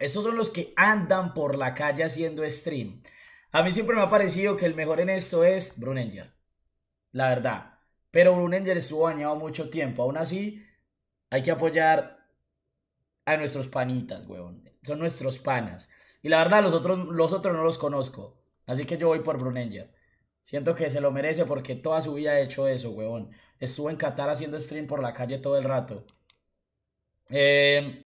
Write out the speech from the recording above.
Esos son los que andan por la calle haciendo stream. A mí siempre me ha parecido que el mejor en esto es Brunenger. La verdad. Pero Brunenger estuvo bañado mucho tiempo. Aún así, hay que apoyar a nuestros panitas, weón. Son nuestros panas. Y la verdad, los otros, los otros no los conozco. Así que yo voy por Brunenger. Siento que se lo merece porque toda su vida ha hecho eso, weón. Estuvo en Qatar haciendo stream por la calle todo el rato. Eh,